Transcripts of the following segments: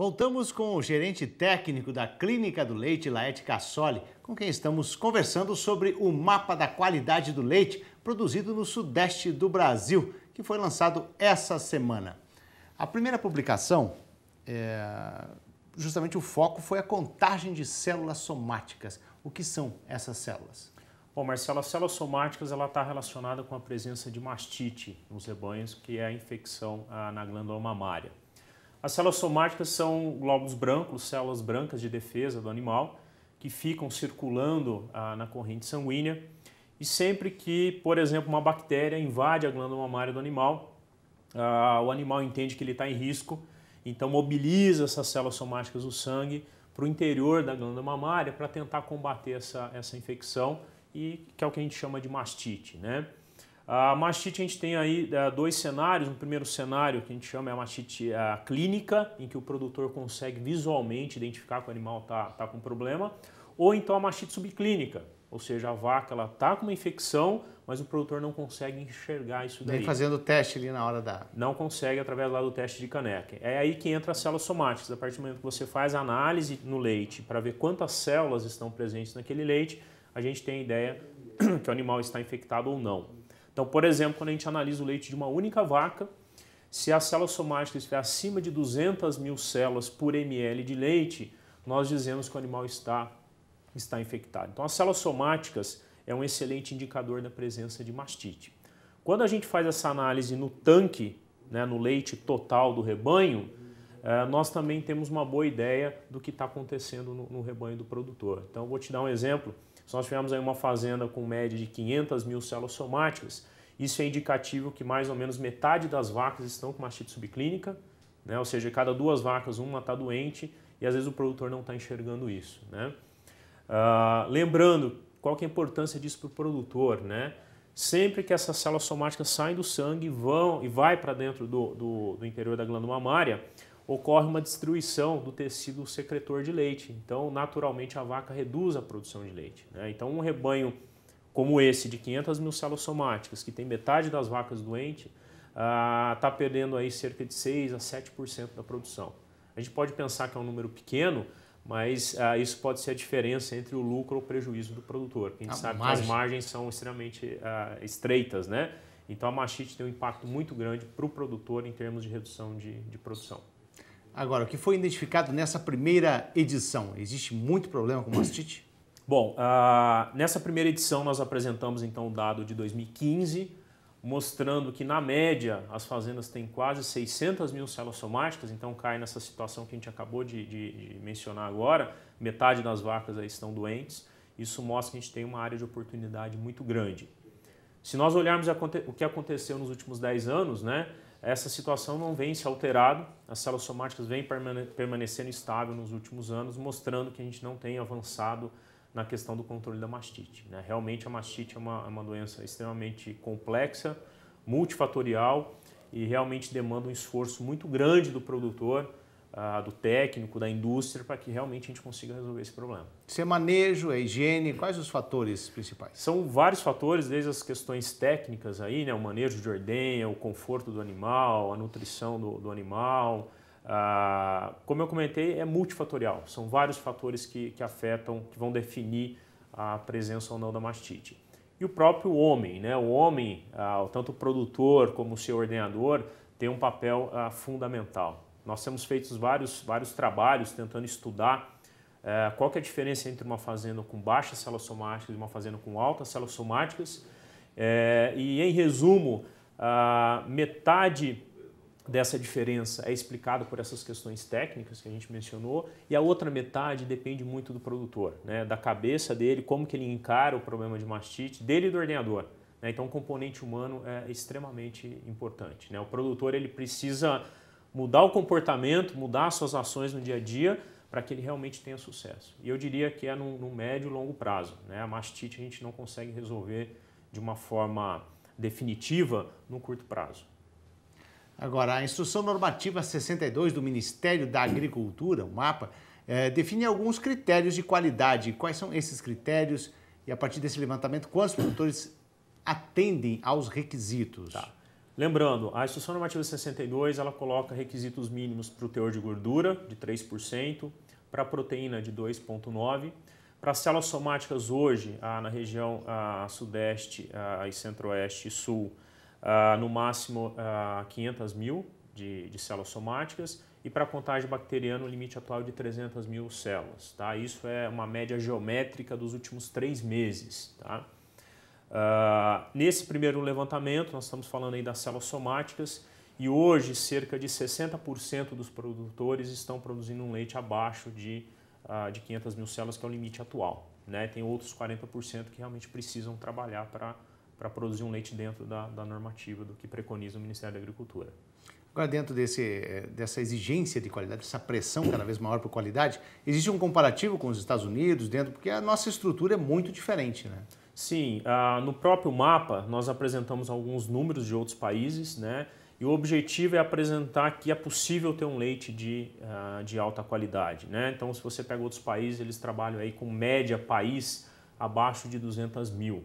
Voltamos com o gerente técnico da Clínica do Leite, Laerte Cassoli, com quem estamos conversando sobre o mapa da qualidade do leite produzido no sudeste do Brasil, que foi lançado essa semana. A primeira publicação, é... justamente o foco foi a contagem de células somáticas. O que são essas células? Bom, Marcelo, as células somáticas ela está relacionada com a presença de mastite nos rebanhos, que é a infecção ah, na glândula mamária. As células somáticas são glóbulos brancos, células brancas de defesa do animal, que ficam circulando ah, na corrente sanguínea. E sempre que, por exemplo, uma bactéria invade a glândula mamária do animal, ah, o animal entende que ele está em risco, então mobiliza essas células somáticas do sangue para o interior da glândula mamária para tentar combater essa, essa infecção, e que é o que a gente chama de mastite. Né? A mastite a gente tem aí é, dois cenários. Um primeiro cenário que a gente chama é a mastite a é, clínica, em que o produtor consegue visualmente identificar que o animal está tá com problema, ou então a mastite subclínica, ou seja, a vaca ela tá com uma infecção, mas o produtor não consegue enxergar isso daí. Nem fazendo o teste ali na hora da. Não consegue através lá do teste de caneca. É aí que entra as células somáticas. A partir do momento que você faz a análise no leite para ver quantas células estão presentes naquele leite, a gente tem a ideia que o animal está infectado ou não. Então, por exemplo, quando a gente analisa o leite de uma única vaca, se a célula somática estiver acima de 200 mil células por ml de leite, nós dizemos que o animal está, está infectado. Então, as células somáticas é um excelente indicador da presença de mastite. Quando a gente faz essa análise no tanque, né, no leite total do rebanho, eh, nós também temos uma boa ideia do que está acontecendo no, no rebanho do produtor. Então, vou te dar um exemplo. Se nós tivermos aí uma fazenda com média de 500 mil células somáticas, isso é indicativo que mais ou menos metade das vacas estão com mastite subclínica, né? ou seja, cada duas vacas uma está doente e às vezes o produtor não está enxergando isso. Né? Ah, lembrando, qual que é a importância disso para o produtor? Né? Sempre que essas células somáticas saem do sangue vão, e vai para dentro do, do, do interior da glândula mamária, ocorre uma destruição do tecido secretor de leite. Então, naturalmente, a vaca reduz a produção de leite. Né? Então, um rebanho como esse, de 500 mil células somáticas, que tem metade das vacas doentes, está ah, tá perdendo aí cerca de 6 a 7% da produção. A gente pode pensar que é um número pequeno, mas ah, isso pode ser a diferença entre o lucro ou o prejuízo do produtor. A gente a sabe margem. que as margens são extremamente ah, estreitas, né? Então a machite tem um impacto muito grande para o produtor em termos de redução de, de produção. Agora, o que foi identificado nessa primeira edição? Existe muito problema com mastite? Bom, uh, nessa primeira edição nós apresentamos então o dado de 2015, mostrando que na média as fazendas têm quase 600 mil células somáticas, então cai nessa situação que a gente acabou de, de, de mencionar agora, metade das vacas aí estão doentes, isso mostra que a gente tem uma área de oportunidade muito grande. Se nós olharmos o que aconteceu nos últimos 10 anos, né, essa situação não vem se alterado, as células somáticas vêm permanecendo estável nos últimos anos, mostrando que a gente não tem avançado na questão do controle da mastite. Né? Realmente a mastite é uma, é uma doença extremamente complexa, multifatorial e realmente demanda um esforço muito grande do produtor ah, do técnico, da indústria, para que realmente a gente consiga resolver esse problema. Se é manejo, é higiene, quais os fatores principais? São vários fatores, desde as questões técnicas aí, né, o manejo de ordenha, o conforto do animal, a nutrição do, do animal. Ah, como eu comentei, é multifatorial. São vários fatores que, que afetam, que vão definir a presença ou não da mastite. E o próprio homem, né? O homem, ah, tanto o produtor como o seu ordenhador, tem um papel fundamental. Nós temos feito vários, vários trabalhos tentando estudar é, qual que é a diferença entre uma fazenda com baixas células somáticas e uma fazenda com altas células somáticas. É, eh, e em resumo, metade dessa diferença é explicado por essas questões técnicas que a gente mencionou e a outra metade depende muito do produtor, né? da cabeça dele, como que ele encara o problema de mastite, dele e do ordenador. Né? Então, o componente humano é extremamente importante. Né? O produtor ele precisa mudar o comportamento, mudar as suas ações no dia a dia para que ele realmente tenha sucesso. E eu diria que é no, no médio e longo prazo. Né? A mastite a gente não consegue resolver de uma forma definitiva no curto prazo. Agora, a Instrução Normativa 62 do Ministério da Agricultura, o MAPA, é, define alguns critérios de qualidade. Quais são esses critérios? E a partir desse levantamento, quantos produtores atendem aos requisitos? Tá. Lembrando, a Instrução Normativa 62 ela coloca requisitos mínimos para o teor de gordura de 3%, para a proteína de 2,9%. Para células somáticas hoje, ah, na região ah, sudeste ah, e centro-oeste e sul, ah, no máximo 500 ah, mil de, de, células somáticas e para a contagem bacteriana o limite atual é de 300 mil células. Tá? Isso é uma média geométrica dos últimos três meses. Tá? Uh, nesse primeiro levantamento, nós estamos falando aí das células somáticas, e hoje cerca de 60% dos produtores estão produzindo um leite abaixo de, uh, de 500 mil células, que é o limite atual. Né? Tem outros 40% que realmente precisam trabalhar para produzir um leite dentro da, da normativa do que preconiza o Ministério da Agricultura. Agora, dentro desse, eh, dessa exigência de qualidade, dessa pressão cada vez maior por qualidade, existe um comparativo com os Estados Unidos dentro, porque a nossa estrutura é muito diferente, né? Sim, ah, no próprio mapa nós apresentamos alguns números de outros países, né? E o objetivo é apresentar que é possível ter um leite de, ah, de alta qualidade, né? Então, se você pega outros países, eles trabalham aí com média país abaixo de 200 mil.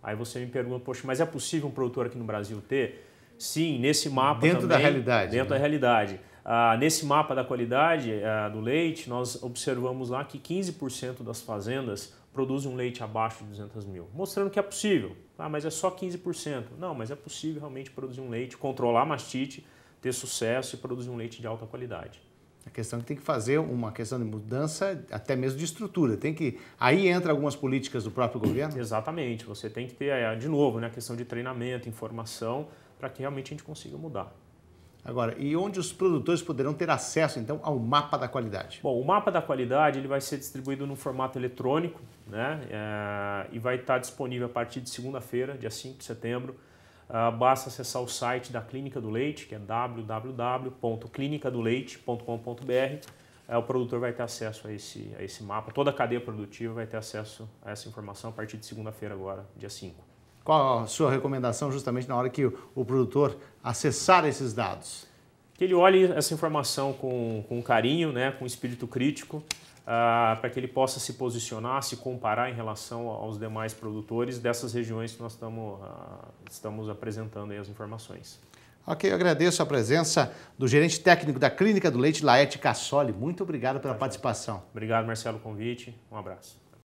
Aí você me pergunta, poxa, mas é possível um produtor aqui no Brasil ter? Sim, nesse mapa dentro também, da realidade. Dentro né? da realidade. Ah, nesse mapa da qualidade do leite, nós observamos lá que 15% das fazendas produzem um leite abaixo de 200 mil, mostrando que é possível. Ah, mas é só 15%. Não, mas é possível realmente produzir um leite, controlar a mastite, ter sucesso e produzir um leite de alta qualidade. A questão é que tem que fazer uma questão de mudança até mesmo de estrutura. Tem que aí entra algumas políticas do próprio governo. Exatamente. Você tem que ter eh, de novo, né, a questão de treinamento, informação, para que realmente a gente consiga mudar. Agora, e onde os produtores poderão ter acesso, então, ao mapa da qualidade? Bom, o mapa da qualidade ele vai ser distribuído no formato eletrônico né? É, e vai estar disponível a partir de segunda-feira, dia 5 de setembro. Uh, basta acessar o site da Clínica do Leite, que é www.clinicadoleite.com.br. Uh, é, o produtor vai ter acesso a esse, a esse mapa, toda a cadeia produtiva vai ter acesso a essa informação a partir de segunda-feira agora, dia 5. Qual a sua recomendação justamente na hora que o produtor acessar esses dados? Que ele olhe essa informação com, com carinho, né, com espírito crítico, ah, para que ele possa se posicionar, se comparar em relação aos demais produtores dessas regiões que nós tamo, ah, estamos apresentando as informações. Ok, eu agradeço a presença do gerente técnico da Clínica do Leite, Laete Cassoli. Muito obrigado pela obrigado. participação. Obrigado, Marcelo, pelo convite. Um abraço.